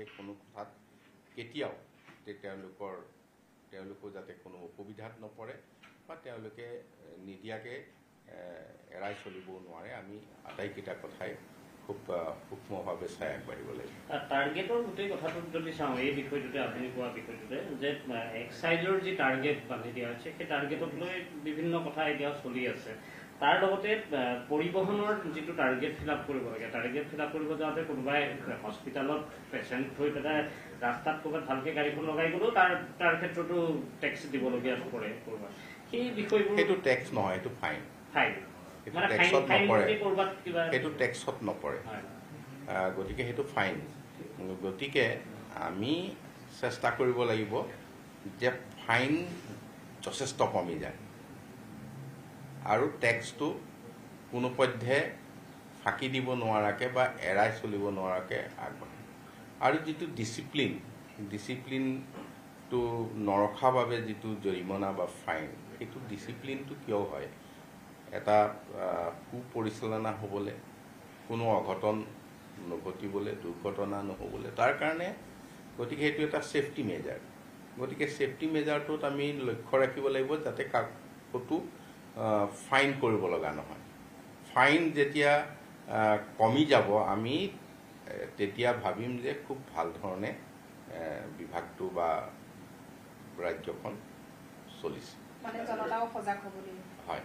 যাতে কোনো কথাত কেতিয়াও যে তেওঁলোকৰ তেওঁলোকো যাতে কোনো অসুবিধাত নপৰে বা তেওঁলোকে নিদিয়াকৈ এৰাই চলিবও নোৱাৰে আমি আটাইকেইটা কথাই খুব সূক্ষ্মভাৱে চাই আগবাঢ়িব লাগিব টাৰ্গেটৰ গোটেই কথাটোত যদি চাওঁ এই বিষয়টোতে আপুনি কোৱা বিষয়টোতে যে এক্সাইজৰ যি টাৰ্গেট বান্ধি দিয়া হৈছে সেই টাৰ্গেটক লৈ বিভিন্ন কথা এতিয়াও চলি আছে তাৰ লগতে পৰিবহণৰ যিটো টাৰ্গেট ফিল আপ কৰিব লাগে টাৰ্গেট ফিল আপ কৰিব যাওঁতে কোনোবাই হস্পিটেলত পেচেণ্ট থৈ পেলাই ৰাস্তাত ক'ৰবাত ভালকৈ গাড়ীখন লগাই গ'লেও তাৰ তাৰ ক্ষেত্ৰতো টেক্স দিবলগীয়া পৰে ক'ৰবাত সেই বিষয়বোৰ সেইটো টেক্স নহয় এইটো ফাইন ফাইন গতিকে সেইটো ফাইন গতিকে আমি চেষ্টা কৰিব লাগিব যে ফাইন যথেষ্ট কমি যায় আৰু টেক্সটো কোনোপধ্যে ফাঁকি দিব নোৱাৰাকৈ বা এৰাই চলিব নোৱাৰাকৈ আগবাঢ়ে আৰু যিটো ডিচিপ্লিন ডিচিপ্লিনটো নৰখাৰ বাবে যিটো জৰিমনা বা ফাইন সেইটো ডিচিপ্লিনটো কিয় হয় এটা সু পৰিচালনা হ'বলৈ কোনো অঘটন নঘটিবলৈ দুৰ্ঘটনা নহ'বলৈ তাৰ কাৰণে গতিকে সেইটো এটা ছেফটি মেজাৰ গতিকে ছেফটি মেজাৰটোত আমি লক্ষ্য ৰাখিব লাগিব যাতে কাকতো ফাইন কৰিব লগা নহয় ফাইন যেতিয়া কমি যাব আমি তেতিয়া ভাবিম যে খুব ভাল ধৰণে বিভাগটো বা ৰাজ্যখন চলিছে হয়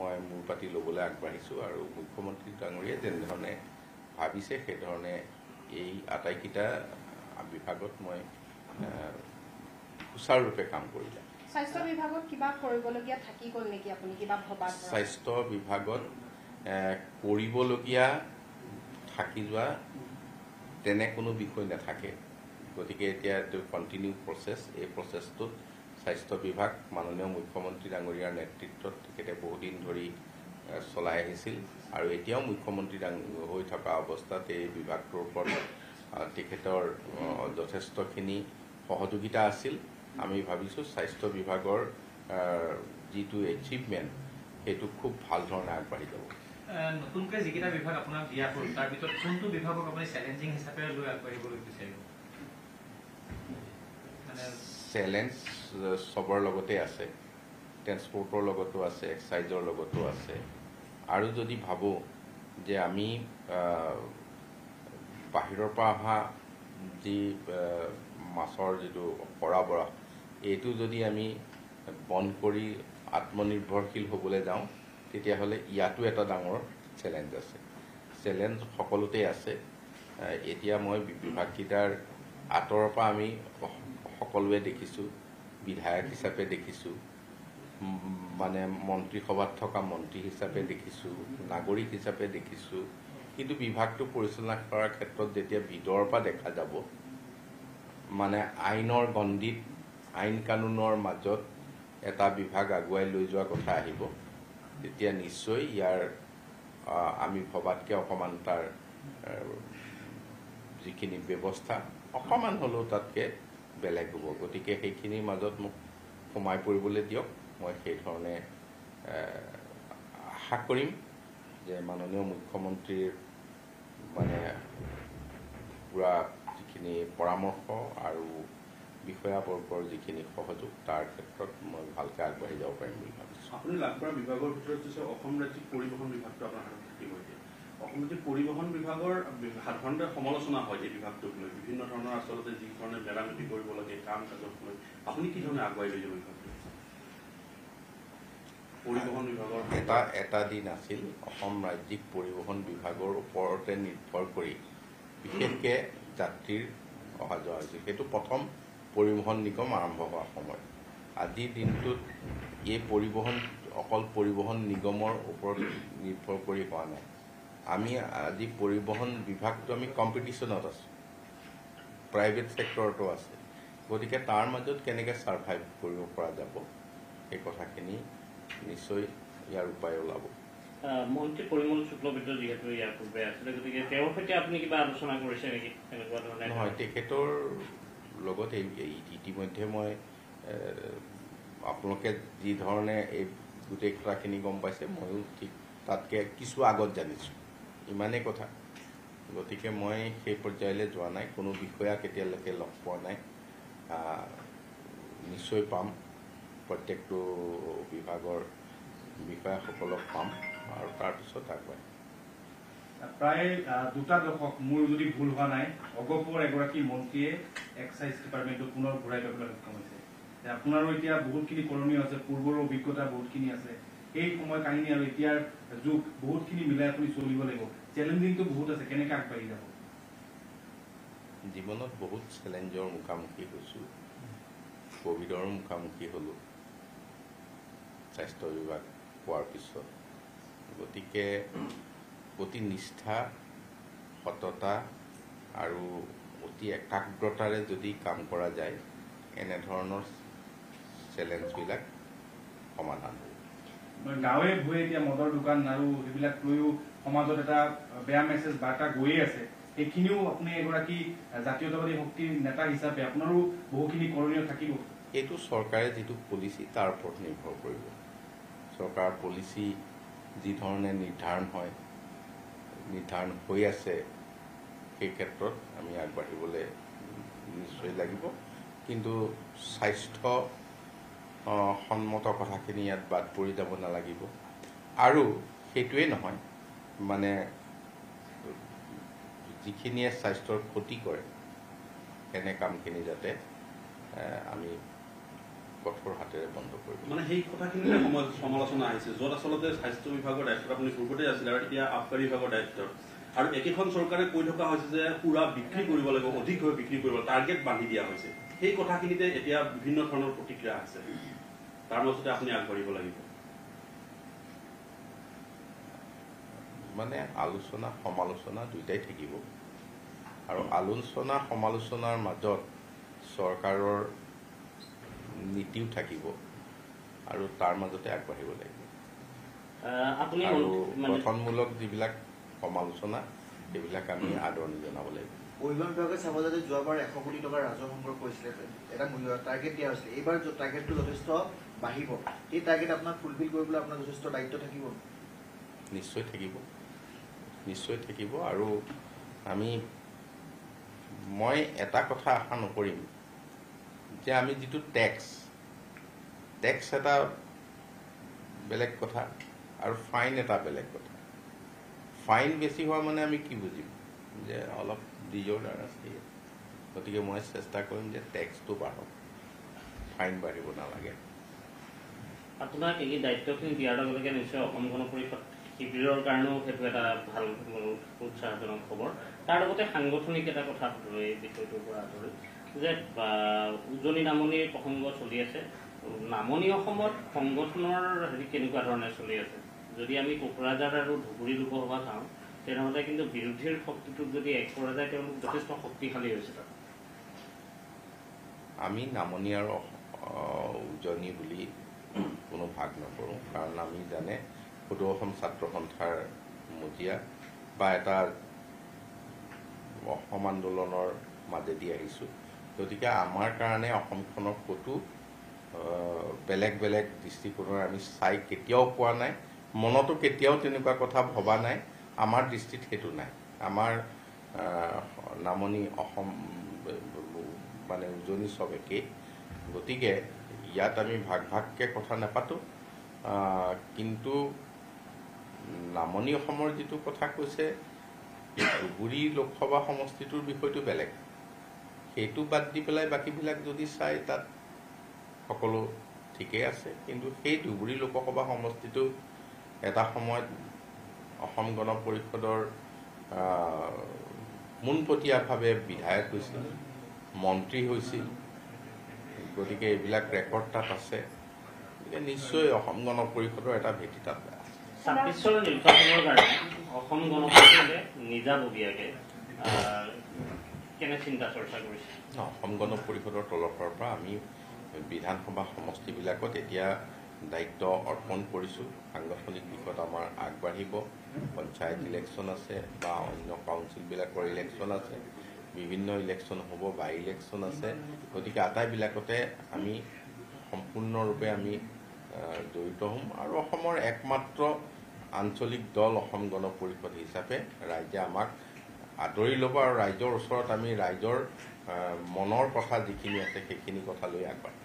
মই মূৰ পাতি ল'বলৈ আগবাঢ়িছোঁ আৰু মুখ্যমন্ত্ৰী ডাঙৰীয়াই যেনেধৰণে ভাবিছে সেইধৰণে এই আটাইকেইটা বিভাগত মই সুচাৰুৰূপে কাম কৰিলে স্বাস্থ্য বিভাগত কিবা কৰিবলগীয়া থাকি গ'ল নেকি আপুনি কিবা ভবা স্বাস্থ্য বিভাগত কৰিবলগীয়া থাকি যোৱা তেনে কোনো বিষয় নাথাকে গতিকে এতিয়া এইটো কণ্টিনিউ প্ৰচেছ এই প্ৰচেছটোত স্বাস্থ্য বিভাগ মাননীয় মুখ্যমন্ত্ৰী ডাঙৰীয়াৰ নেতৃত্বত তেখেতে বহুদিন ধৰি চলাই আহিছিল আৰু এতিয়াও মুখ্যমন্ত্ৰী হৈ থকা অৱস্থাত এই বিভাগটোৰ ওপৰত তেখেতৰ যথেষ্টখিনি সহযোগিতা আছিল আমি ভাবিছোঁ স্বাস্থ্য বিভাগৰ যিটো এচিভমেণ্ট সেইটো খুব ভাল ধৰণে আগবাঢ়ি যাব নতুনকৈ যিকেইটা বিভাগ আপোনাক দিয়া হ'ল তাৰ ভিতৰত কোনটো বিভাগক আপুনি চেলেঞ্জিং হিচাপে লৈ আগবাঢ়িবলৈ বিচাৰিব চেলেঞ্জ চবৰ লগতে আছে ট্ৰেন্সপৰ্টৰ লগতো আছে এক্সাইজৰ লগতো আছে আৰু যদি ভাবোঁ যে আমি বাহিৰৰ পৰা অহা যি মাছৰ যিটো সৰাবৰাহ এইটো যদি আমি বন্ধ কৰি আত্মনিৰ্ভৰশীল হ'বলৈ যাওঁ তেতিয়াহ'লে ইয়াতো এটা ডাঙৰ চেলেঞ্জ আছে চেলেঞ্জ সকলোতে আছে এতিয়া মই বিভাগকেইটাৰ আঁতৰৰ পৰা আমি সকলোৱে দেখিছোঁ বিধায়ক হিচাপে দেখিছোঁ মানে মন্ত্ৰীসভাত থকা মন্ত্ৰী হিচাপে দেখিছোঁ নাগৰিক হিচাপে দেখিছোঁ কিন্তু বিভাগটো পৰিচালনা কৰাৰ ক্ষেত্ৰত যেতিয়া ভিতৰৰ পৰা দেখা যাব মানে আইনৰ গণ্ডিত আইন কানুনৰ মাজত এটা বিভাগ আগুৱাই লৈ যোৱাৰ কথা আহিব তেতিয়া নিশ্চয় ইয়াৰ আমি ভবাতকৈ অকণমান তাৰ যিখিনি ব্যৱস্থা অকণমান হ'লেও তাতকৈ বেলেগ হ'ব গতিকে সেইখিনিৰ মাজত মোক সোমাই পৰিবলৈ দিয়ক মই সেইধৰণে আশা কৰিম যে মাননীয় মুখ্যমন্ত্ৰীৰ মানে পূৰা যিখিনি পৰামৰ্শ আৰু বিষয়াবৰ্গৰ যিখিনি সহযোগ তাৰ ক্ষেত্ৰত মই ভালকৈ আগবাঢ়ি যাব পাৰিম বুলি ভাবিছোঁ আপুনি লাভ কৰা বিভাগৰ ভিতৰত হৈছে অসম ৰাজ্যিক পৰিবহণ বিভাগটো আপোনাৰ হাতত থাকিব এতিয়া অসম যদি পৰিবহন বিভাগেৰ সাধাৰণতে সমালোচনা হয় এই লৈ বিভিন্ন ধৰণৰ আসলে যি ধৰনেৰ মেৰামতি কৰবেন কাম কাজক আপনি কি ধৰনেৰ আগুয়াই লো বিভাগ এটা এটা দিন আছিল অসম ৰাজ্যিক পৰিবহণ বিভাগৰ ওপৰতে নিৰ্ভৰ কৰি বিশেষকৈ যাত্ৰীৰ অহা যোৱা হৈছিল সেইটো প্ৰথম পৰিবহণ নিগম আৰম্ভ হোৱা সময় আজিৰ দিনটোত এই পৰিবহণ অকল পৰিবহণ নিগমৰ ওপৰত নিৰ্ভৰ কৰি হোৱা নাই আমি আজি পৰিবহণ বিভাগটো আমি কম্পিটিশ্যনত আছোঁ প্ৰাইভেট চেক্টৰতো আছে গতিকে তাৰ মাজত কেনেকৈ ছাৰ্ভাইভ কৰিব পৰা যাব সেই কথাখিনি নিশ্চয় ইয়াৰ উপায় ওলাব মন্ত্ৰী পৰিমল শুক্লবিদ্য যিহেতু ইয়াৰ পূৰ্বে আছিলে গতিকে তেওঁৰ সৈতে আপুনি কিবা আলোচনা কৰিছে নেকি তেনেকুৱা ধৰণে নহয় তেখেতৰ লগত ইতিমধ্যে মই আপোনালোকে যিধৰণে এই গোটেই কথাখিনি গম পাইছে ময়ো ঠিক তাতকৈ কিছু আগত জানিছোঁ ইমানেই কথা গতিকে মই সেই পৰ্যায়লৈ যোৱা নাই কোনো বিষয়া কেতিয়ালৈকে লগ পোৱা নাই নিশ্চয় পাম প্ৰত্যেকটো বিভাগৰ বিষয়াসকলক পাম আৰু তাৰপিছত আগবাঢ়িম প্ৰায় দুটা দশক মোৰ যদি ভুল হোৱা নাই অগপৰ এগৰাকী মন্ত্ৰীয়ে এক্সাইজ ডিপাৰ্টমেণ্টটো পুনৰ ঘূৰাই ল'বলৈ সক্ষম হৈছে আপোনাৰো এতিয়া বহুতখিনি কৰণীয় আছে পূৰ্বৰো অভিজ্ঞতা বহুতখিনি আছে সেই সময় কাহিনী আৰু এতিয়াৰ যুগ বহুতখিনি মিলাই আপুনি চলিব লাগিব চেলেঞ্জিংটো বহুত আছে কেনেকৈ আগবাঢ়ি যাব জীৱনত বহুত চেলেঞ্জৰ মুখামুখি হৈছোঁ কভিডৰ মুখামুখি হ'লোঁ স্বাস্থ্য বিভাগ পোৱাৰ পিছত গতিকে অতি নিষ্ঠা সততা আৰু অতি একাগ্ৰতাৰে যদি কাম কৰা যায় এনেধৰণৰ চেলেঞ্জবিলাক সমাধান হ'ব গাঁৱে ভূঞে এতিয়া মদৰ দোকান আৰু এইবিলাক লৈও সমাজত এটা বেয়া মেছেজ বাৰ্তা গৈয়ে আছে সেইখিনিও আপুনি এগৰাকী জাতীয়তাবাদী শক্তিৰ নেতা হিচাপে আপোনাৰো বহুখিনি কৰণীয় থাকিব এইটো চৰকাৰে যিটো পলিচি তাৰ ওপৰত নিৰ্ভৰ কৰিব চৰকাৰৰ পলিচি যি ধৰণে নিৰ্ধাৰণ হয় নিৰ্ধাৰণ হৈ আছে সেই ক্ষেত্ৰত আমি আগবাঢ়িবলৈ নিশ্চয় লাগিব কিন্তু স্বাস্থ্য সন্মত কথাখিনি ইয়াত বাদ পৰি যাব নালাগিব আৰু সেইটোৱেই নহয় মানে যিখিনিয়ে স্বাস্থ্যৰ ক্ষতি কৰে এনে কামখিনি যাতে আমি কঠোৰ হাতেৰে বন্ধ কৰিম মানে সেই কথাখিনি সমালোচনা আহিছে য'ত আচলতে স্বাস্থ্য বিভাগৰ দায়িত্ব আপুনি পূৰ্বতে আছিলে আৰু এতিয়া আবকাৰী বিভাগৰ দায়িত্ব আৰু একেখন চৰকাৰে কৈ থকা হৈছে যে সুৰা বিক্ৰী কৰিব লাগিব অধিক হৈ বিক্ৰী কৰিব টাৰ্গেট বান্ধি দিয়া হৈছে সেই কথাখিনিতে এতিয়া বিভিন্ন ধৰণৰ প্ৰতিক্ৰিয়া আছে তাৰ মাজতে আপুনি আগবাঢ়িব লাগিব মানে আলোচনা সমালোচনা দুয়োটাই থাকিব আৰু আলোচনা সমালোচনাৰ মাজত চৰকাৰৰ নীতিও থাকিব আৰু তাৰ মাজতে আগবাঢ়িব লাগিব আৰু গঠনমূলক যিবিলাক সমালোচনা এইবিলাক আমি আদৰণি জনাব লাগিব পৰিবহন বিভাগে চাব যাতে যোৱাবাৰ এশ কোটি টকা ৰাজহ সংগ্ৰহ কৰিছিলে এটা মূল্য টাৰ্গেট দিয়া হৈছিলে এইবাৰ টাৰ্গেটটো যথেষ্ট বাঢ়িব সেই টাৰ্গেট আপোনাক ফুলফিল কৰিবলৈ আপোনাৰ যথেষ্ট দায়িত্ব থাকিব নিশ্চয় থাকিব নিশ্চয় থাকিব আৰু আমি মই এটা কথা আশা নকৰিম যে আমি যিটো টেক্স টেক্স এটা বেলেগ কথা আৰু ফাইন এটা বেলেগ কথা ফাইন বেছি হোৱা মানে আমি কি বুজিম যে অলপ ডিজৰ্ডাৰ আছে গতিকে মই চেষ্টা কৰিম যে টেক্সটো বাঢ়ক ফাইন বাঢ়িব নালাগে আপোনাক এই দায়িত্বখিনি দিয়াৰ লগে লগে নিশ্চয় অসম গণ পৰিষদ শিবিৰৰ কাৰণেও সেইটো এটা ভাল উৎসাহজনক খবৰ তাৰ লগতে সাংগঠনিক এটা কথা এই বিষয়টোৰ পৰা ধৰি যে উজনি নামনিৰ প্ৰসংগ চলি আছে নামনি অসমত সংগঠনৰ হেৰি কেনেকুৱা ধৰণে চলি আছে যদি আমি কোকৰাঝাৰ আৰু ধুবুৰী লোকসভা চাওঁ তেনেহ'লে কিন্তু বিৰোধীৰ শক্তিটো যদি এক কৰা যায় তেওঁলোক যথেষ্ট শক্তিশালী হৈছে তাত আমি নামনি আৰু উজনি বুলি কোনো ভাগ নকৰোঁ কাৰণ আমি জানে সদৌ অসম ছাত্ৰ সন্থাৰ মজিয়া বা এটা অসম আন্দোলনৰ মাজেদি আহিছোঁ গতিকে আমাৰ কাৰণে অসমখনৰ ক'তো বেলেগ বেলেগ দৃষ্টিকোণৰ আমি চাই কেতিয়াও পোৱা নাই মনতো কেতিয়াও তেনেকুৱা কথা ভবা নাই আমাৰ দৃষ্টিত সেইটো নাই আমাৰ নামনি অসম মানে উজনি চব একেই গতিকে ইয়াত আমি ভাগ ভাগকৈ কথা নাপাতোঁ কিন্তু নামনি অসমৰ যিটো কথা কৈছে ধুবুৰী লোকসভা সমষ্টিটোৰ বিষয়টো বেলেগ সেইটো বাদ দি পেলাই বাকীবিলাক যদি চাই তাত সকলো ঠিকেই আছে কিন্তু সেই ধুবুৰী লোকসভা সমষ্টিটো এটা সময়ত অসম গণ পৰিষদৰ পোনপটীয়াভাৱে বিধায়ক হৈছিল মন্ত্ৰী হৈছিল গতিকে এইবিলাক ৰেকৰ্ড তাত আছে গতিকে নিশ্চয় অসম গণ পৰিষদৰ এটা ভেটি তাত বেয়া ছাব্বিছৰ নিৰ্বাচনৰ কাৰণে অসম গণ পৰিষদে নিজাববীয়াকে কেনে চিন্তা চৰ্চা কৰিছে অসম গণ পৰিষদৰ তলফৰ পৰা আমি বিধানসভা সমষ্টিবিলাকত এতিয়া দায়িত্ব অৰ্পণ কৰিছোঁ সাংগঠনিক দিশত আমাৰ আগবাঢ়িব পঞ্চায়ত ইলেকশ্যন আছে বা অন্য কাউন্সিলবিলাকৰ ইলেকশ্যন আছে বিভিন্ন ইলেকশ্যন হ'ব বা ইলেকশ্যন আছে গতিকে আটাইবিলাকতে আমি সম্পূৰ্ণৰূপে আমি জড়িত হ'ম আৰু অসমৰ একমাত্ৰ আঞ্চলিক দল অসম গণ পৰিষদ হিচাপে ৰাইজে আমাক আদৰি ল'ব আৰু ৰাইজৰ ওচৰত আমি ৰাইজৰ মনৰ কথা যিখিনি আছে সেইখিনি কথালৈ আগবাঢ়িম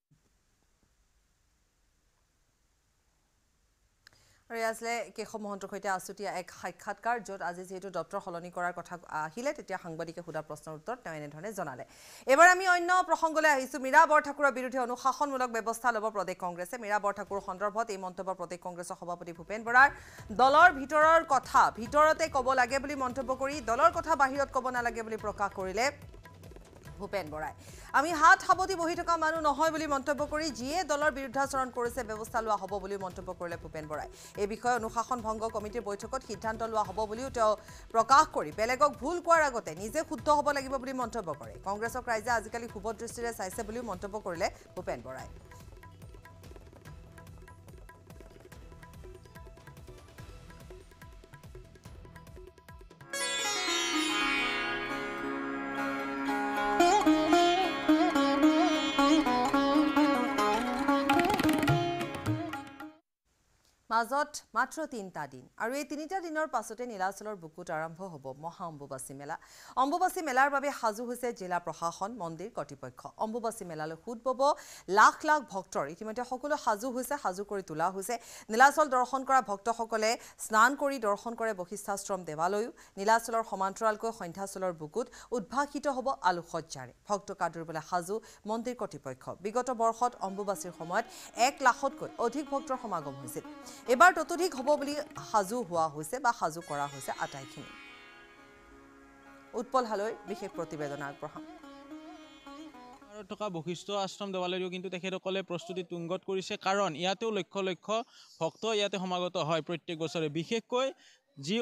কেশৱ মহন্তৰ সৈতে আছুতীয়া এক সাক্ষাৎকাৰ য'ত আজি যিহেতু দপ্তৰ সলনি কৰাৰ কথা আহিলে তেতিয়া সাংবাদিকে সোধা প্ৰশ্নৰ উত্তৰত তেওঁ এনেধৰণে জনালে এবাৰ আমি অন্য প্ৰসংগলৈ আহিছোঁ মীৰা বৰঠাকুৰৰ বিৰুদ্ধে অনুশাসনমূলক ব্যৱস্থা ল'ব প্ৰদেশ কংগ্ৰেছে মীৰা বৰঠাকুৰ সন্দৰ্ভত এই মন্তব্য প্ৰদেশ কংগ্ৰেছৰ সভাপতি ভূপেন বৰাৰ দলৰ ভিতৰৰ কথা ভিতৰতে ক'ব লাগে বুলি মন্তব্য কৰি দলৰ কথা বাহিৰত ক'ব নালাগে বুলি প্ৰকাশ কৰিলে ভূপেন বৰাই আমি হাত সাৱতি বহি থকা মানুহ নহয় বুলি মন্তব্য কৰি যিয়ে দলৰ বিৰুদ্ধাচৰণ কৰিছে ব্যৱস্থা লোৱা হ'ব বুলি মন্তব্য কৰিলে ভূপেন বৰাই এই বিষয়ে অনুশাসন ভংগ কমিটিৰ বৈঠকত সিদ্ধান্ত লোৱা হ'ব বুলিও তেওঁ প্ৰকাশ কৰি বেলেগক ভুল কোৱাৰ আগতে নিজে শুদ্ধ হ'ব লাগিব বুলি মন্তব্য কৰে কংগ্ৰেছক ৰাইজে আজিকালি শুভ দৃষ্টিৰে চাইছে বুলিও মন্তব্য কৰিলে ভূপেন বৰাই মাজত মাত্ৰ তিনিটা দিন আৰু এই তিনিটা দিনৰ পাছতে নীলাচলৰ বুকুত আৰম্ভ হ'ব মহা অম্বুবাচী মেলা অম্বুবাচী মেলাৰ বাবে সাজু হৈছে জিলা প্ৰশাসন মন্দিৰ কৰ্তৃপক্ষ অম্বুবাচী মেলালৈ সোঁত বব লাখ লাখ ভক্তৰ ইতিমধ্যে সকলো সাজু হৈছে সাজু কৰি তোলা হৈছে নীলাচল দৰ্শন কৰা ভক্তসকলে স্নান কৰি দৰ্শন কৰে বশিষ্ঠাশ্ৰম দেৱালয়ো নীলাচলৰ সমান্তৰালকৈ সন্ধ্যাচলৰ বুকুত উদ্ভাসিত হ'ব আলোকসজ্জাৰে ভক্ত কাদুৰিবলৈ সাজু মন্দিৰ কৰ্তৃপক্ষ বিগত বৰ্ষত অম্বুবাচীৰ সময়ত এক লাখতকৈ অধিক ভক্তৰ সমাগম হৈছিল এবাৰ ততোধিক হ'ব বুলি সাজু হোৱা হৈছে বা সাজু কৰা হৈছে আটাইখিনি উৎপল হালৈ বিশেষ প্ৰতিবেদন আগবঢ়াম থকা বশিষ্ঠ আশ্ৰম দেৱালয়ো কিন্তু তেখেতসকলে প্ৰস্তুতি তুংগত কৰিছে কাৰণ ইয়াতেও লক্ষ লক্ষ ভক্ত ইয়াতে সমাগত হয় প্ৰত্যেক বছৰে বিশেষকৈ যি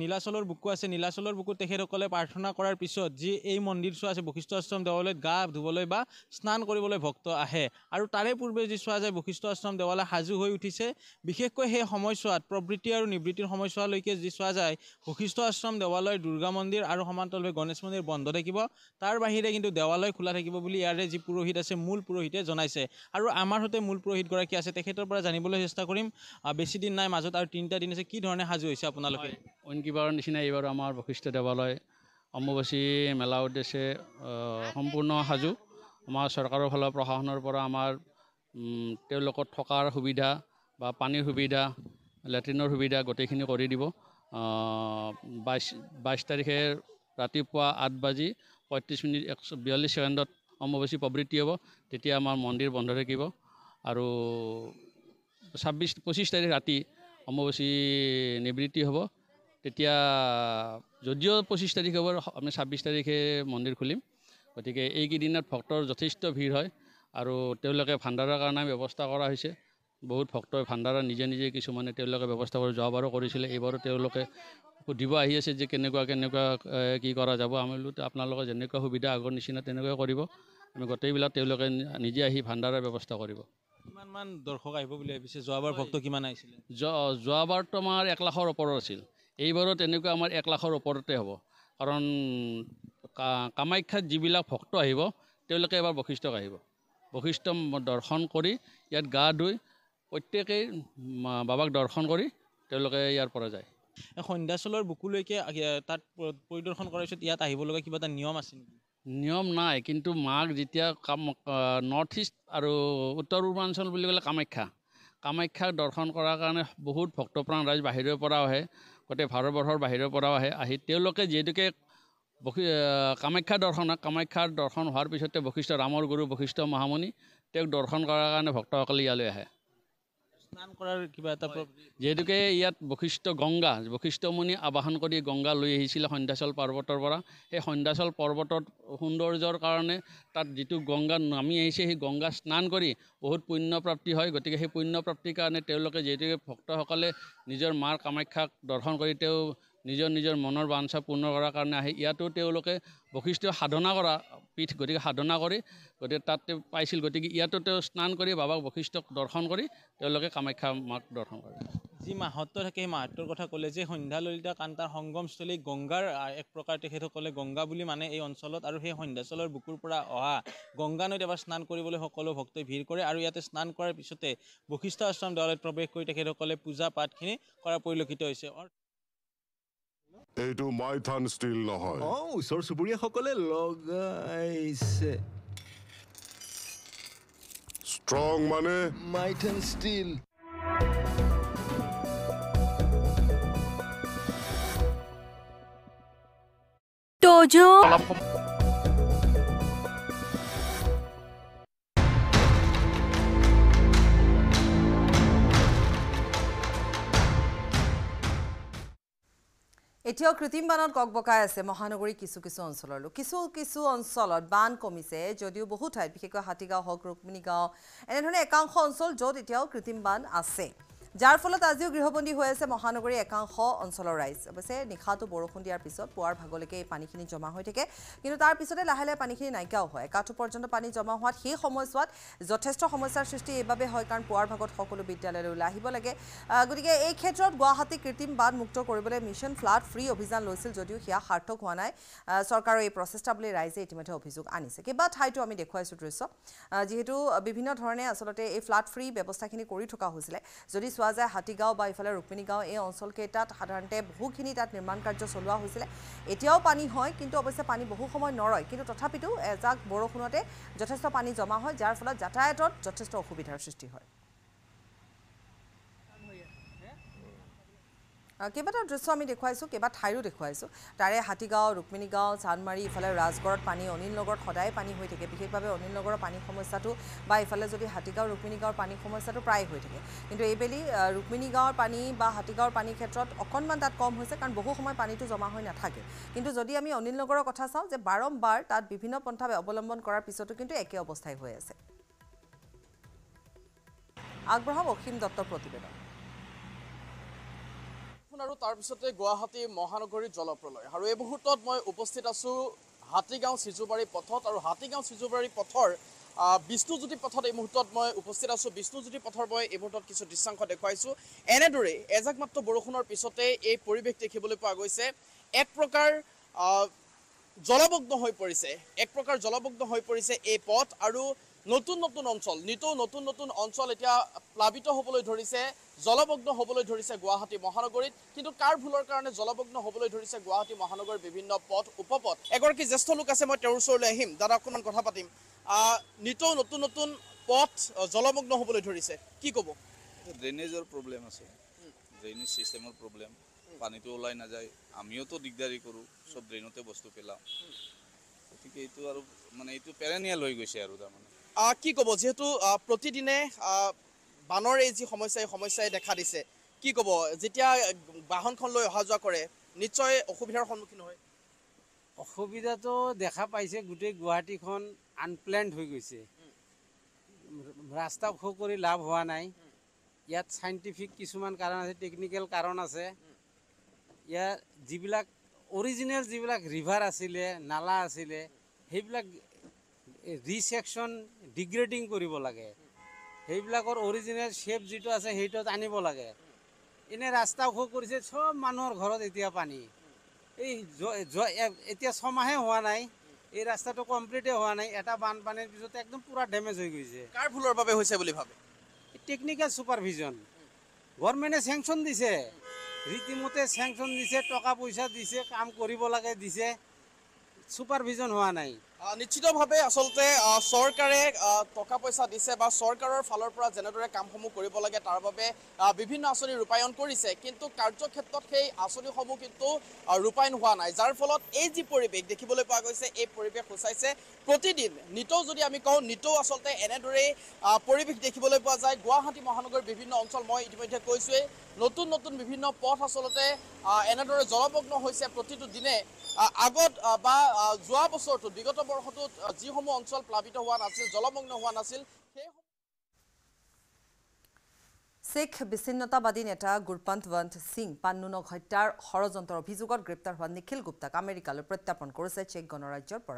নীলাচলৰ বুকু আছে নীলাচলৰ বুকুত তেখেতসকলে প্ৰাৰ্থনা কৰাৰ পিছত যি এই মন্দিৰ চোৱা আছে বশিষ্ঠ আশ্ৰম দেৱালয়ত গা ধুবলৈ বা স্নান কৰিবলৈ ভক্ত আহে আৰু তাৰে পূৰ্বে যি চোৱা যায় বশিষ্ঠ আশ্ৰম দেৱালয় সাজু হৈ উঠিছে বিশেষকৈ সেই সময়ছোৱাত প্ৰবৃত্তি আৰু নিবৃত্তিৰ সময়ছোৱালৈকে যি চোৱা যায় বশিষ্ঠ আশ্ৰম দেৱালয় দুৰ্গা মন্দিৰ আৰু সমান্তৰভাৱে গণেশ মন্দিৰ বন্ধ থাকিব তাৰ বাহিৰে কিন্তু দেৱালয় খোলা থাকিব বুলি ইয়াৰে যি পুৰোহিত আছে মূল পুৰোহিতে জনাইছে আৰু আমাৰ সৈতে মূল পুৰোহিতগৰাকী আছে তেখেতৰ পৰা জানিবলৈ চেষ্টা কৰিম বেছিদিন নাই মাজত আৰু তিনিটা দিন আছে কি ধৰণে সাজু হৈছে আপোনালোকে অইন কিবাৰ নিচিনা এইবাৰ আমাৰ বশিষ্ঠ দেৱালয় অম্বুবাচী মেলা উদ্দেশ্যে সম্পূৰ্ণ সাজু আমাৰ চৰকাৰৰ ফালৰ প্ৰশাসনৰ পৰা আমাৰ তেওঁলোকৰ থকাৰ সুবিধা বা পানীৰ সুবিধা লেট্ৰিনৰ সুবিধা গোটেইখিনি কৰি দিব বাইছ বাইছ তাৰিখে ৰাতিপুৱা আঠ বাজি পঁয়ত্ৰিছ মিনিট একশ বিয়াল্লিছ ছেকেণ্ডত অম্বুবাচী প্ৰবৃত্তি হ'ব তেতিয়া আমাৰ মন্দিৰ বন্ধ থাকিব আৰু ছাব্বিছ পঁচিছ তাৰিখ ৰাতি অম্বুবাচী নিবৃত্তি হ'ব তেতিয়া যদিও পঁচিছ তাৰিখ হ'ব আমি ছাব্বিছ তাৰিখে মন্দিৰ খুলিম গতিকে এইকেইদিনত ভক্তৰ যথেষ্ট ভিৰ হয় আৰু তেওঁলোকে ভাণ্ডাৰৰ কাৰণে ব্যৱস্থা কৰা হৈছে বহুত ভক্তই ভাণ্ডাৰৰ নিজে নিজে কিছুমানে তেওঁলোকে ব্যৱস্থা কৰি যোৱাবাৰো কৰিছিলে এইবাৰো তেওঁলোকে সুধিব আহি আছে যে কেনেকুৱা কেনেকুৱা কি কৰা যাব আমি বোলো আপোনালোকে যেনেকুৱা সুবিধা আগৰ নিচিনা তেনেকৈ কৰিব আমি গোটেইবিলাক তেওঁলোকে নিজে আহি ভাণ্ডাৰৰ ব্যৱস্থা কৰিব কিমানমান দৰ্শক আহিব বুলি ভাবিছে যোৱাবাৰ ভক্ত কিমান আহিছিলে যোৱাবাৰ তোমাৰ এক লাখৰ ওপৰৰ আছিল এইবাৰো তেনেকুৱা আমাৰ এক লাখৰ ওপৰতে হ'ব কাৰণ কামাখ্যাত যিবিলাক ভক্ত আহিব তেওঁলোকে এবাৰ বশিষ্ঠক আহিব বশিষ্ঠ দৰ্শন কৰি ইয়াত গা ধুই প্ৰত্যেকেই বাবাক দৰ্শন কৰি তেওঁলোকে ইয়াৰ পৰা যায় সন্ধ্যাচলৰ বুকুলৈকে তাত পৰিদৰ্শন কৰাৰ পিছত ইয়াত আহিব লগা কিবা এটা নিয়ম আছে নেকি নিয়ম নাই কিন্তু মাক যেতিয়া কাম নৰ্থ ইষ্ট আৰু উত্তৰ পূৰ্বাঞ্চল বুলি ক'লে কামাখ্যা কামাখ্যাক দৰ্শন কৰাৰ কাৰণে বহুত ভক্তপ্ৰাণ ৰাইজ বাহিৰৰ পৰাও আহে গোটেই ভাৰতবৰ্ষৰ বাহিৰৰ পৰাও আহে আহি তেওঁলোকে যিহেতুকে বশিষ্ঠ কামাখ্যা দৰ্শন কামাখ্যাৰ দৰ্শন হোৱাৰ পিছতে বশিষ্ঠ ৰামৰ গুৰু বশিষ্ঠ মহামুনি তেওঁক দৰ্শন কৰাৰ কাৰণে ভক্তসকলে ইয়ালৈ আহে স্নান কৰাৰ কিবা এটা যিহেতুকে ইয়াত বশিষ্ঠ গংগা বশিষ্ঠমুনি আবাহন কৰি গংগা লৈ আহিছিলে সন্ধ্যাচল পৰ্বতৰ পৰা সেই সন্ধ্যাচল পৰ্বতত সৌন্দৰ্যৰ কাৰণে তাত যিটো গংগা নামি আহিছে সেই গংগা স্নান কৰি বহুত পুণ্যপ্ৰাপ্তি হয় গতিকে সেই পুণ্যপ্ৰাপ্তিৰ কাৰণে তেওঁলোকে যিহেতুকে ভক্তসকলে নিজৰ মাৰ কামাখ্যাক দৰ্শন কৰি তেওঁ নিজৰ নিজৰ মনৰ বাঞ্ছা পূৰ্ণ কৰাৰ কাৰণে আহে ইয়াতো তেওঁলোকে বশিষ্ঠ সাধনা কৰা পীঠ গতিকে সাধনা কৰি গতিকে তাত তেওঁ পাইছিল গতিকে ইয়াতো তেওঁ স্নান কৰি বাবাক বশিষ্ঠক দৰ্শন কৰি তেওঁলোকে কামাখ্যা মাক দৰ্শন কৰে যি মাহত্ব থাকে সেই মাহত্বৰ কথা ক'লে যে সন্ধ্যা ললিতা কান্তাৰ সংগমস্থলী গংগাৰ এক প্ৰকাৰ তেখেতসকলে গংগা বুলি মানে এই অঞ্চলত আৰু সেই সন্ধ্যাচলৰ বুকুৰ পৰা অহা গংগা নৈত এবাৰ স্নান কৰিবলৈ সকলো ভক্তই ভিৰ কৰে আৰু ইয়াতে স্নান কৰাৰ পিছতে বশিষ্ঠ আশ্ৰম দেৱালয়ত প্ৰৱেশ কৰি তেখেতসকলে পূজা পাঠখিনি কৰা পৰিলক্ষিত হৈছে এইটো মাইথান ষ্টীল নহয় অঁ ওচৰ চুবুৰীয়াসকলে লগাইছে ষ্ট্ৰং মানে মাইথান ষ্টীল তোজো এতিয়াও কৃত্ৰিম বানত বকাই আছে মহানগৰীৰ কিছু কিছু অঞ্চলৰ লোক কিছু কিছু অঞ্চলত বান কমিছে যদিও বহু ঠাইত বিশেষকৈ হাতীগাঁও হওক ৰুক্মিণীগাঁও এনেধৰণে একাংশ অঞ্চল য'ত এতিয়াও কৃত্ৰিম বান আছে যাৰ ফলত আজিও গৃহবন্দী হৈ আছে মহানগৰীৰ একাংশ অঞ্চলৰ ৰাইজ অৱশ্যে নিশাটো বৰষুণ দিয়াৰ পিছত পুৱাৰ ভাগলৈকে এই পানীখিনি জমা হৈ থাকে কিন্তু তাৰ পিছতে লাহে লাহে পানীখিনি নাইকিয়াও হয় একাঠো পৰ্যন্ত পানী জমা হোৱাত সেই সময়ছোৱাত যথেষ্ট সমস্যাৰ সৃষ্টি এইবাবে হয় কাৰণ পুৱাৰ ভাগত সকলো বিদ্যালয়লৈ ওলাই আহিব লাগে গতিকে এই ক্ষেত্ৰত গুৱাহাটী কৃত্ৰিম বান্ধ মুক্ত কৰিবলৈ মিছন ফ্লাড ফ্ৰী অভিযান লৈছিল যদিও সেয়া সাৰ্থক হোৱা নাই চৰকাৰৰ এই প্ৰচেষ্টা বুলি ৰাইজে ইতিমধ্যে অভিযোগ আনিছে কেইবা ঠাইতো আমি দেখুৱাইছোঁ দৃশ্য যিহেতু বিভিন্ন ধৰণে আচলতে এই ফ্লাড ফ্ৰী ব্যৱস্থাখিনি কৰি থকা হৈছিলে যদি চোৱা যায় হাতীগাঁও বা ইফালে গাঁও এই অঞ্চলকেইটাত সাধাৰণতে বহুখিনি তাত নিৰ্মাণ কাৰ্য চলোৱা হৈছিলে এতিয়াও পানী হয় কিন্তু অৱশ্যে পানী বহু সময় নৰয় কিন্তু তথাপিতো এজাক বৰষুণতে যথেষ্ট পানী জমা হয় যাৰ ফলত যাতায়াতত যথেষ্ট অসুবিধাৰ সৃষ্টি হয় কেইবাটাও দৃশ্য আমি দেখুৱাইছোঁ কেইবা ঠাইৰো দেখুৱাইছোঁ তাৰে হাতীগাঁও ৰুক্মিণীগাঁও চান্দমাৰী ইফালে ৰাজগড়ত পানী অনিল নগৰত সদায় পানী হৈ থাকে বিশেষভাৱে অনিল নগৰৰ পানী সমস্যাটো বা ইফালে যদি হাতীগাঁও ৰুক্মিণীগাঁৱৰ পানী সমস্যাটো প্ৰায় হৈ থাকে কিন্তু এইবেলি ৰুক্মিণী গাঁৱৰ পানী বা হাতীগাঁৱৰ পানীৰ ক্ষেত্ৰত অকণমান তাত কম হৈছে কাৰণ বহু সময় পানীটো জমা হৈ নাথাকে কিন্তু যদি আমি অনিল নগৰৰ কথা চাওঁ যে বাৰম্বাৰ তাত বিভিন্ন পন্থা অৱলম্বন কৰাৰ পিছতো কিন্তু একে অৱস্থাই হৈ আছে আগবঢ়াওক অসীম দত্তৰ প্ৰতিবেদন দেখোন আৰু পিছতে গুৱাহাটী মহানগৰী জলপ্ৰলয় আৰু এই মুহূৰ্তত মই উপস্থিত আছো হাতীগাঁও চিজুবাৰী পথত আৰু হাতীগাঁও চিজুবাৰী পথৰ বিষ্ণুজ্যোতি পথত এই মুহূৰ্তত মই উপস্থিত আছো বিষ্ণুজ্যোতি পথৰ মই এই মুহূৰ্তত কিছু দৃশ্যাংশ দেখুৱাইছো এনেদৰে এজাক মাত্ৰ বৰষুণৰ পিছতে এই পৰিৱেশ দেখিবলৈ পোৱা গৈছে এক প্ৰকাৰ জলমগ্ন হৈ পৰিছে এক প্ৰকাৰ জলমগ্ন হৈ পৰিছে এই পথ আৰু নতুন নতুন অঞ্চল নিতৌ নতুন নতুন অঞ্চল এতিয়া প্লাবিত হ'বলৈ ধৰিছে জলমগ্ন হ'বলৈ ধৰিছে গুৱাহাটী মহানগৰীত কিন্তু কাৰ ভুলৰ কাৰণে জলমগ্ন হ'বলৈ ধৰিছে গুৱাহাটী মহানগৰীৰ বিভিন্ন পথ উপপথ এগৰাকী জ্যেষ্ঠ লোক আছে মই তেওঁৰ ওচৰলৈ আহিম দাদা অকণমান কথা পাতিম নিতৌ নতুন নতুন পথ জলমগ্ন হ'বলৈ ধৰিছে কি ক'ব ড্ৰেইনেজৰ প্ৰব্লেম আছে ড্ৰেইনেজ ছিষ্টেমৰ প্ৰব্লেম পানীটো ওলাই নাযায় আমিওতো দিগদাৰি কৰোঁ চব ড্ৰেইনতে বস্তু পেলাওঁ গতিকে এইটো আৰু মানে এইটো পেৰেনিয়াল হৈ গৈছে আৰু তাৰমানে কি ক'ব যিহেতু প্ৰতিদিনে বানৰ এই যি সমস্যা এই সমস্যাই দেখা দিছে কি ক'ব যেতিয়া বাহনখন লৈ অহা যোৱা কৰে নিশ্চয় অসুবিধাৰ সন্মুখীন হয় অসুবিধাটো দেখা পাইছে গোটেই গুৱাহাটীখন আনপ্লেণ্ড হৈ গৈছে ৰাস্তা ওখ কৰি লাভ হোৱা নাই ইয়াত চাইণ্টিফিক কিছুমান কাৰণ আছে টেকনিকেল কাৰণ আছে ইয়াৰ যিবিলাক অৰিজিনেল যিবিলাক ৰিভাৰ আছিলে নালা আছিলে সেইবিলাক ৰিচেকশ্যন ডিগ্ৰেডিং কৰিব লাগে সেইবিলাকৰ অৰিজিনেল শ্বেপ যিটো আছে সেইটোত আনিব লাগে এনেই ৰাস্তা ওখ কৰিছে চব মানুহৰ ঘৰত এতিয়া পানী এই এতিয়া ছমাহে হোৱা নাই এই ৰাস্তাটো কমপ্লিটে হোৱা নাই এটা বানপানীৰ পিছত একদম পুৰা ডেমেজ হৈ গৈছে কাৰ ভুলৰ বাবে হৈছে বুলি ভাবে টেকনিকেল চুপাৰভিজন গভৰ্ণমেণ্টে চেংচন দিছে ৰীতিমতে চেংচন দিছে টকা পইচা দিছে কাম কৰিব লাগে দিছে চুপাৰভিজন হোৱা নাই নিশ্চিতভাৱে আচলতে চৰকাৰে টকা পইচা দিছে বা চৰকাৰৰ ফালৰ পৰা যেনেদৰে কামসমূহ কৰিব লাগে তাৰ বাবে বিভিন্ন আঁচনি ৰূপায়ণ কৰিছে কিন্তু কাৰ্যক্ষেত্ৰত সেই আঁচনিসমূহ কিন্তু ৰূপায়ণ হোৱা নাই যাৰ ফলত এই যি পৰিৱেশ দেখিবলৈ পোৱা গৈছে এই পৰিৱেশ সূচাইছে প্ৰতিদিন নিতৌ যদি আমি কওঁ নিতৌ আচলতে এনেদৰেই পৰিৱেশ দেখিবলৈ পোৱা যায় গুৱাহাটী মহানগৰীৰ বিভিন্ন অঞ্চল মই ইতিমধ্যে কৈছোঁৱেই নতুন নতুন বিভিন্ন পথ আচলতে এনেদৰে জলমগ্ন হৈছে প্ৰতিটো দিনে আগত বা যোৱা বছৰটো বিগত বৰ্ষটোত যিসমূহ অঞ্চল প্লাৱিত হোৱা নাছিল জলমগ্ন হোৱা নাছিল শেখ বিচ্ছিন্নতাবাদী নেতা গুরপন্তবন্ত সিং পান্নুনক হত্যার ষড়যন্ত্রের অভিযোগত গ্রেপ্তার হওয়া নিখিল গুপ্তাক আমেরিকালৈ প্রত্যাপন করেছে চেক গণরাজ্যের পর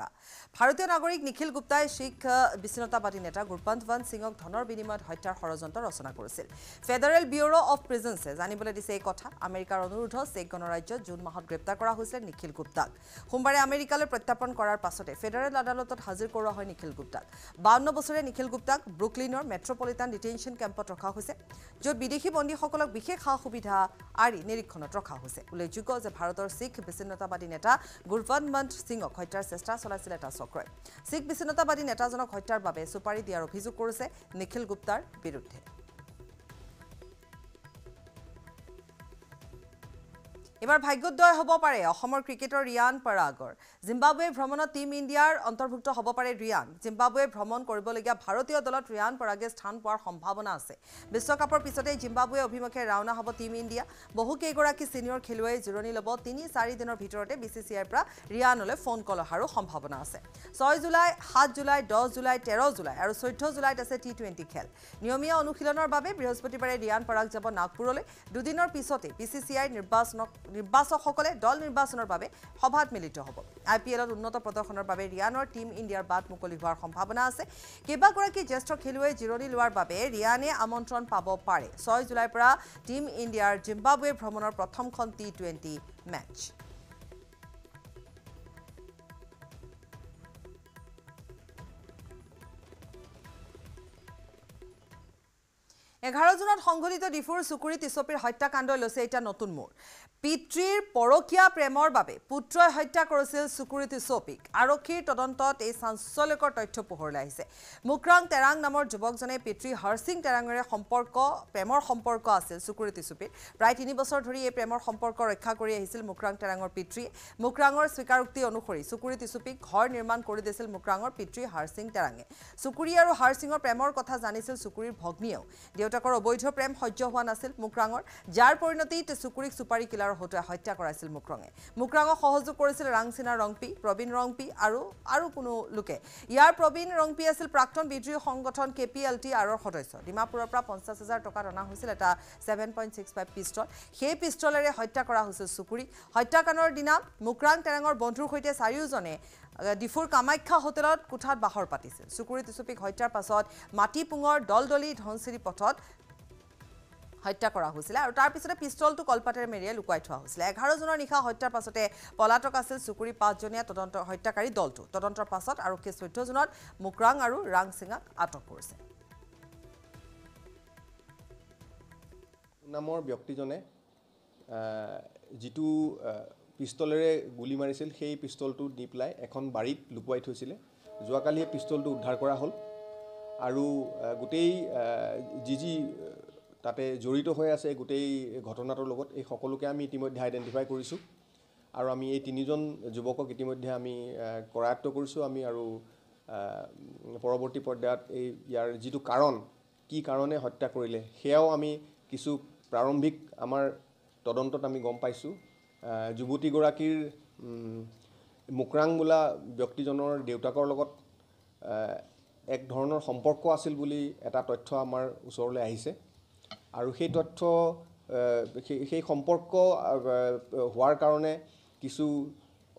ভারতীয় নাগরিক নিখিল গুপ্তায় শিখ বিচ্ছিন্নতাবাদী নেতা গুরপন্তবন্ত সিংক ধনের বিনিময়ত হত্যার ষড়যন্ত্র রচনা করেছিল ফেডারেল ব্যুরো অফ প্রিজেন্সে জানিবলে দিছে এই কথা আমেরিকার অনুরোধ চেক গণরাজ্য জুন মাহত গ্রেপ্তার করা হয়েছিল নিখিল গুপ্তাক সোমবারে আমেরিকালৈ প্রত্যাপন করার পাছতে ফেডারেল আদালতত হাজির করা হয় নিখিল গুপ্তাক বাউন্ন বছরের নিখিল গুপ্তাক ব্রুকলিনের মেট্রোপলিটান ডিটেনশন কেম্পত রখা হয়েছে য'ত বিদেশী বন্দীসকলক বিশেষ সা সুবিধা আঁৰি নিৰীক্ষণত ৰখা হৈছে উল্লেখযোগ্য যে ভাৰতৰ শিখ বিচ্ছিন্নতাবাদী নেতা গুৰৱন্তমন্ত সিঙক হত্যাৰ চেষ্টা চলাইছিল এটা চক্ৰই শিখ বিচ্ছিন্নতাবাদী নেতাজনক হত্যাৰ বাবে চুপাৰি দিয়াৰ অভিযোগ কৰিছে নিখিল গুপ্তাৰ বিৰুদ্ধে এবাৰ ভাগ্যোদয় হ'ব পাৰে অসমৰ ক্ৰিকেটৰ ৰিয়ান পৰাগৰ জিম্বাবুৱে ভ্ৰমণত টিম ইণ্ডিয়াৰ অন্তৰ্ভুক্ত হ'ব পাৰে ৰিয়ান জিম্বাবুৱে ভ্ৰমণ কৰিবলগীয়া ভাৰতীয় দলত ৰিয়ান পৰাগে স্থান পোৱাৰ সম্ভাৱনা আছে বিশ্বকাপৰ পিছতে জিম্বাবুৱে অভিমুখে ৰাওনা হ'ব টিম ইণ্ডিয়া বহুকেইগৰাকী ছিনিয়ৰ খেলুৱৈয়ে জিৰণি ল'ব তিনি চাৰিদিনৰ ভিতৰতে বি চি চি আইৰ পৰা ৰিয়ানলৈ ফোন কল অহাৰো সম্ভাৱনা আছে ছয় জুলাই সাত জুলাই দহ জুলাই তেৰ জুলাই আৰু চৈধ্য জুলাইত আছে টি টুৱেণ্টি খেল নিয়মীয়া অনুশীলনৰ বাবে বৃহস্পতিবাৰে ৰিয়ান পৰাগ যাব নাগপুৰলৈ দুদিনৰ পিছতে বি চি চি আইৰ নিৰ্বাচনক নিৰ্বাচকসকলে দল নিৰ্বাচনৰ বাবে সভাত মিলিত হ'ব আই পি এলত উন্নত প্ৰদৰ্শনৰ বাবে ৰিয়ানৰ টীম ইণ্ডিয়াৰ বাট মুকলি হোৱাৰ সম্ভাৱনা আছে কেইবাগৰাকী জ্যেষ্ঠ খেলুৱৈ জিৰণি লোৱাৰ বাবে ৰিয়ানে আমন্ত্ৰণ পাব পাৰে ছয় জুলাইৰ পৰা টীম ইণ্ডিয়াৰ জিম্বাবৱে ভ্ৰমণৰ প্ৰথমখন টি টুৱেণ্টি মেচ এঘাৰজনত সংঘটিত ডিফুৰ চুকুৰি টিচপিৰ হত্যাকাণ্ড লৈছে এতিয়া নতুন মোৰ পিতৃৰ পৰকীয়া প্ৰেমৰ বাবে পুত্ৰই হত্যা কৰিছিল চুকুৰিটি চৌপিক আৰক্ষীৰ তদন্তত এই চাঞ্চল্যকৰ তথ্য পোহৰলৈ আহিছে মুকৰাং টেৰাং নামৰ যুৱকজনে পিতৃ হৰসিং টেৰাঙেৰে সম্পৰ্ক প্ৰেমৰ সম্পৰ্ক আছিল চুকুৰিটি চুপিত প্ৰায় তিনি বছৰ ধৰি এই প্ৰেমৰ সম্পৰ্ক ৰক্ষা কৰি আহিছিল মুকৰাং টেৰাঙৰ পিতৃয়ে মুকৰাঙৰ স্বীকাৰোক্তি অনুসৰি চুকুৰিটি চুপিক ঘৰ নিৰ্মাণ কৰি দিছিল মুকৰাঙৰ পিতৃ হৰসিং টেৰাঙে চুকুৰি আৰু হৰসিঙৰ প্ৰেমৰ কথা জানিছিল চুকুৰিৰ ভগ্নীয়েও দেউতাকৰ অবৈধ প্ৰেম সহ্য হোৱা নাছিল মুকৰাঙৰ যাৰ পৰিণতিত চুকুৰিক চুপাৰী কিলাৰ বিষয়ৰ হতুৱাই হত্যা কৰাইছিল মুকৰঙে মুকৰাঙক সহযোগ কৰিছিল ৰাংচিনা ৰংপি প্ৰবীণ ৰংপি আৰু আৰু কোনো লোকে ইয়াৰ প্ৰবীণ ৰংপি আছিল প্ৰাক্তন বিদ্ৰোহী সংগঠন কে পি এল টি আৰৰ সদস্য ডিমাপুৰৰ পৰা পঞ্চাছ হাজাৰ টকাত অনা হৈছিল এটা seven point six five pistol সেই পিষ্টলেৰে হত্যা কৰা হৈছিল চুকুৰীক হত্যাকাণ্ডৰ দিনা মুকৰাং টেৰেঙৰ বন্ধুৰ সৈতে চাৰিওজনে ডিফুৰ কামাখ্যা হোটেলত কোঠাত বাহৰ পাতিছিল চুকুৰি টুচুপিক হত্যাৰ পাছত মাটি পুঙৰ দলদলি ধনশিৰি পথত হত্যা কৰা হৈছিলে আৰু তাৰ পিছতে পিষ্টলটো কলপাতেৰে মেৰিয়ে লুকুৱাই থোৱা হৈছিলে এঘাৰজনৰ নিশা হত্যাৰ পাছতে পলাতক আছিল চুকুৰি পাঁচজনীয়া তদন্ত হত্যাকাৰী দলটো তদন্তৰ পাছত আৰক্ষীয়ে চৈধ্যজনত মুকৰাং আৰু ৰাং সিঙাক আটক কৰিছে নামৰ ব্যক্তিজনে যিটো পিষ্টলেৰে গুলি মাৰিছিল সেই পিষ্টলটো দি পেলাই এখন বাৰীত লুকুৱাই থৈছিলে যোৱাকালিয়ে পিষ্টলটো উদ্ধাৰ কৰা হ'ল আৰু গোটেই যি যি তাতে জড়িত হৈ আছে গোটেই ঘটনাটোৰ লগত এই সকলোকে আমি ইতিমধ্যে আইডেণ্টিফাই কৰিছোঁ আৰু আমি এই তিনিজন যুৱকক ইতিমধ্যে আমি কৰায়ত্ব কৰিছোঁ আমি আৰু পৰৱৰ্তী পৰ্যায়ত এই ইয়াৰ যিটো কাৰণ কি কাৰণে হত্যা কৰিলে সেয়াও আমি কিছু প্ৰাৰম্ভিক আমাৰ তদন্তত আমি গম পাইছোঁ যুৱতীগৰাকীৰ মুকৰাং বোলা ব্যক্তিজনৰ দেউতাকৰ লগত এক ধৰণৰ সম্পৰ্ক আছিল বুলি এটা তথ্য আমাৰ ওচৰলৈ আহিছে আৰু সেই তথ্য সেই সম্পৰ্ক হোৱাৰ কাৰণে কিছু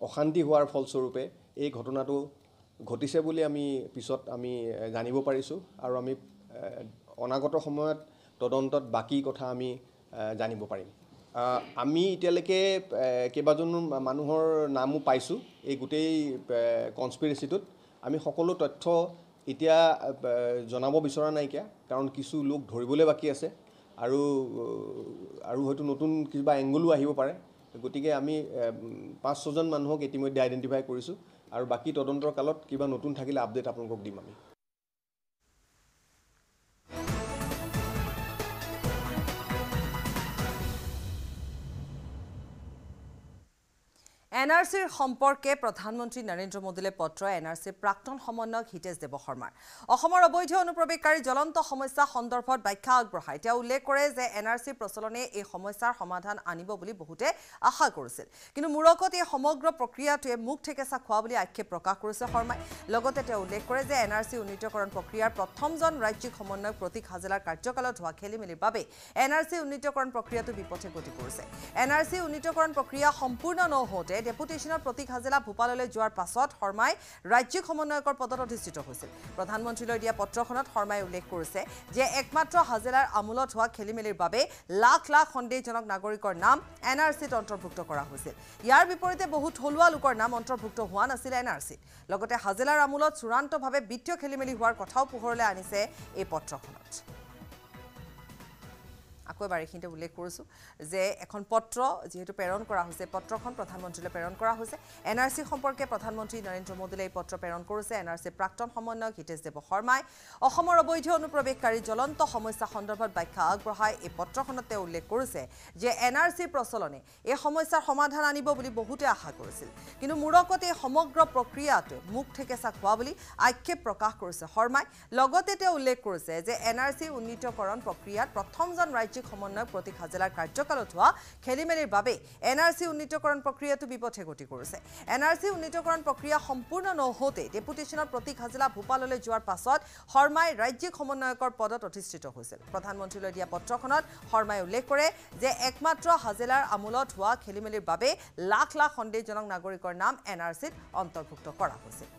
অশান্তি হোৱাৰ ফলস্বৰূপে এই ঘটনাটো ঘটিছে বুলি আমি পিছত আমি জানিব পাৰিছোঁ আৰু আমি অনাগত সময়ত তদন্তত বাকী কথা আমি জানিব পাৰিম আমি এতিয়ালৈকে কেইবাজনো মানুহৰ নামো পাইছোঁ এই গোটেই কনস্পিৰেচিটোত আমি সকলো তথ্য এতিয়া জনাব বিচৰা নাইকিয়া কাৰণ কিছু লোক ধৰিবলৈ বাকী আছে আৰু আৰু হয়তো নতুন কিবা এংগলো আহিব পাৰে গতিকে আমি পাঁচ ছজন মানুহক ইতিমধ্যে আইডেণ্টিফাই কৰিছোঁ আৰু বাকী তদন্তৰ কালত কিবা নতুন থাকিলে আপডেট আপোনালোকক দিম আমি এন আৰ চিৰ সম্পৰ্কে প্ৰধানমন্ত্ৰী নৰেন্দ্ৰ মোদীলৈ পত্ৰ এন আৰ চিৰ প্ৰাক্তন সমন্বয়ক হিতেশ দেৱশৰ্মাৰ অসমৰ অবৈধ অনুপ্ৰৱেশকাৰী জ্বলন্ত সমস্যা সন্দৰ্ভত ব্যাখ্যা আগবঢ়ায় তেওঁ উল্লেখ কৰে যে এন আৰ চিৰ প্ৰচলনে এই সমস্যাৰ সমাধান আনিব বুলি বহুতে আশা কৰিছিল কিন্তু মূৰকত এই সমগ্ৰ প্ৰক্ৰিয়াটোৱে মুখ ঠেকেচা খোৱা বুলি আক্ষেপ প্ৰকাশ কৰিছে শৰ্মাই লগতে তেওঁ উল্লেখ কৰে যে এন আৰ চি উন্নীতকৰণ প্ৰক্ৰিয়াৰ প্ৰথমজন ৰাজ্যিক সমন্বয়ক প্ৰতীক হাজেলাৰ কাৰ্যকালত হোৱা খেলি মেলিৰ বাবে এন আৰ চি উন্নীতকৰণ প্ৰক্ৰিয়াটো বিপথে গতি কৰিছে এন আৰ চি উন্নীতকৰণ প্ৰক্ৰিয়া সম্পূৰ্ণ নহওঁতে ডেপুটেশ্যনৰ প্ৰতীক হাজেলা ভূপাললৈ যোৱাৰ পাছত শৰ্মাই ৰাজ্যিক সমন্বয়কৰ পদত অধিষ্ঠিত হৈছিল প্ৰধানমন্ত্ৰীলৈ দিয়া পত্ৰখনত শৰ্মাই উল্লেখ কৰিছে যে একমাত্ৰ হাজেলাৰ আমোলত হোৱা খেলি মেলিৰ বাবে লাখ লাখ সন্দেহজনক নাগৰিকৰ নাম এন আৰ চিত অন্তৰ্ভুক্ত কৰা হৈছিল ইয়াৰ বিপৰীতে বহু থলুৱা লোকৰ নাম অন্তৰ্ভুক্ত হোৱা নাছিল এন আৰ চিত লগতে হাজেলাৰ আমোলত চূড়ান্তভাৱে বিত্তীয় খেলি মেলি হোৱাৰ কথাও পোহৰলৈ আনিছে এই পত্ৰখনত আকৌ এবাৰ এইখিনিতে উল্লেখ কৰিছোঁ যে এখন পত্ৰ যিহেতু প্ৰেৰণ কৰা হৈছে পত্ৰখন প্ৰধানমন্ত্ৰীলৈ প্ৰেৰণ কৰা হৈছে এন আৰ চি সম্পৰ্কে প্ৰধানমন্ত্ৰী নৰেন্দ্ৰ মোদীলৈ এই পত্ৰ প্ৰেৰণ কৰিছে এন আৰ চিৰ প্ৰাক্তন সমন্বয়ক হিতেশ দেৱ শৰ্মাই অসমৰ অবৈধ অনুপ্ৰৱেশকাৰী জ্বলন্ত সমস্যা সন্দৰ্ভত ব্যাখ্যা আগবঢ়াই এই পত্ৰখনত তেওঁ উল্লেখ কৰিছে যে এন আৰ চিৰ প্ৰচলনে এই সমস্যাৰ সমাধান আনিব বুলি বহুতে আশা কৰিছিল কিন্তু মূৰকত এই সমগ্ৰ প্ৰক্ৰিয়াটো মুখ ঠেকেচা খোৱা বুলি আক্ষেপ প্ৰকাশ কৰিছে শৰ্মাই লগতে তেওঁ উল্লেখ কৰিছে যে এন আৰ চি উন্নীতকৰণ প্ৰক্ৰিয়াত প্ৰথমজন ৰাজ্য সমষ্টি সমন্বয়ক প্ৰতীক হাজেলাৰ কাৰ্যকালত হোৱা খেলিমেলিৰ বাবে এন আৰ চি উন্নীতকৰণ প্ৰক্ৰিয়াটো বিপথে গতি কৰিছে এন আৰ চি উন্নীতকৰণ প্ৰক্ৰিয়া সম্পূৰ্ণ নহওঁতেই ডেপুটেশ্যনত প্ৰতীক হাজেলা ভূপাললৈ যোৱাৰ পাছত শৰ্মাই ৰাজ্যিক সমন্বয়কৰ পদত অধিষ্ঠিত হৈছিল প্ৰধানমন্ত্ৰীলৈ দিয়া পত্ৰখনত শৰ্মাই উল্লেখ কৰে যে একমাত্ৰ হাজেলাৰ আমোলত হোৱা খেলিমেলিৰ বাবে লাখ লাখ সন্দেহজনক নাগৰিকৰ নাম এন আৰ চিত অন্তৰ্ভুক্ত কৰা হৈছিল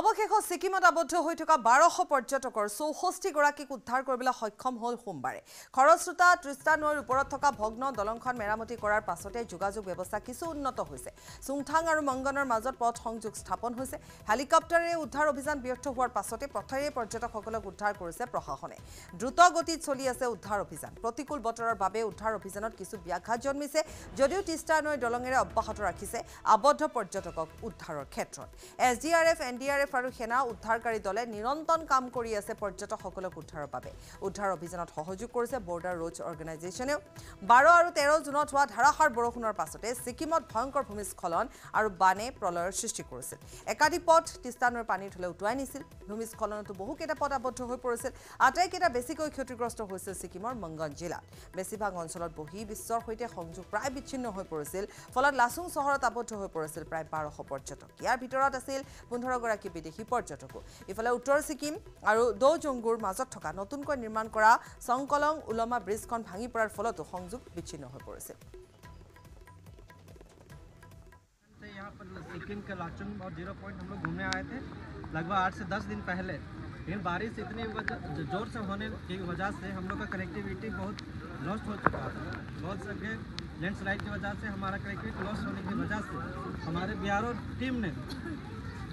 অবশেষত ছিকিমত আবদ্ধ হৈ থকা বাৰশ পৰ্যটকৰ চৌষষ্ঠিগৰাকীক উদ্ধাৰ কৰিবলৈ সক্ষম হ'ল সোমবাৰে খৰস্ৰোতা ত্ৰিষ্টা নৈৰ ওপৰত থকা ভগ্ন দলংখন মেৰামতি কৰাৰ পাছতে যোগাযোগ ব্যৱস্থা কিছু উন্নত হৈছে চুংথাং আৰু মংগনৰ মাজত পথ সংযোগ স্থাপন হৈছে হেলিকপ্টাৰেৰে উদ্ধাৰ অভিযান ব্যৰ্থ হোৱাৰ পাছতে পথেৰে পৰ্যটকসকলক উদ্ধাৰ কৰিছে প্ৰশাসনে দ্ৰুতগতিত চলি আছে উদ্ধাৰ অভিযান প্ৰতিকূল বতৰৰ বাবে উদ্ধাৰ অভিযানত কিছু ব্যাঘাত জন্মিছে যদিও তিষ্টা নৈৰ দলঙেৰে অব্যাহত ৰাখিছে আবদ্ধ পৰ্যটকক উদ্ধাৰৰ ক্ষেত্ৰত S D R F N D R NDRF আৰু সেনা উদ্ধাৰকাৰী দলে নিৰন্তৰ কাম কৰি আছে পৰ্যটকসকলক উদ্ধাৰৰ বাবে উদ্ধাৰ অভিযানত সহযোগ কৰিছে বৰ্ডাৰ ৰোজ অৰ্গেনাইজেশ্যনেও বাৰ আৰু তেৰ জুনত হোৱা ধাৰাষাৰ বৰষুণৰ পাছতে ছিকিমত ভয়ংকৰ ভূমিস্খলন আৰু বানে প্ৰলয়ৰ সৃষ্টি কৰিছিল একাধিক পথ তিস্তানৰ পানী ঢলে উটুৱাই নিছিল ভূমিস্খলনতো বহুকেইটা পথ আবদ্ধ হৈ পৰিছিল আটাইকেইটা বেছিকৈ ক্ষতিগ্ৰস্ত হৈছিল ছিকিমৰ মংগন জিলাত বেছিভাগ অঞ্চলত বহি বিশ্বৰ সৈতে সংযোগ প্ৰায় বিচ্ছিন্ন হৈ পৰিছিল ফলত লাচুং চহৰত আবদ্ধ হৈ পৰিছিল প্ৰায় বাৰশ পৰ্যটক ইয়াৰ ভিতৰত আছিল পোন্ধৰগৰাকী বিদেশী পৰ্যটকো ইফালে উত্তৰ ছিকিম আৰু দৌ জংগুৰ মাজত থকা নতুনকৈ নিৰ্মাণ কৰা চংকলং উলমা ব্ৰিজখন ভাঙি পৰাৰ ফলতো সংযোগ বিচ্ছিন্ন হৈ পৰিছে सिक्किम के लाचुंग और जीरो पॉइंट हम लोग घूमने आए थे लगभग आठ से दस दिन पहले लेकिन बारिश इतनी जोर से होने की वजह से हम लोग का कनेक्टिविटी बहुत लॉस्ट हो चुका था बहुत सके लैंडस्लाइड की वजह से हमारा कनेक्टिविटी लॉस होने की वजह से हमारे बिहार टीम ने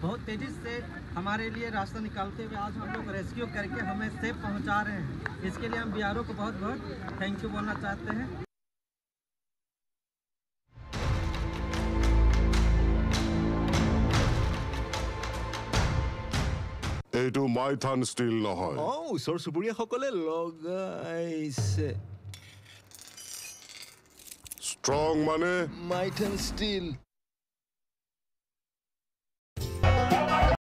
बहुत तेज़ी से हमारे लिए रास्ता निकालते हुए आज हम लोग रेस्क्यू करके हमें सेफ पहुंचा रहे हैं इसके लिए हम बिहारों को बहुत बहुत थैंक यू बोलना चाहते हैं এইটো মাইথান ষ্টিল নহয় অঁ ওচৰ চুবুৰীয়াসকলে লগাইছে ষ্ট্ৰং মানে মাইথান ষ্টিল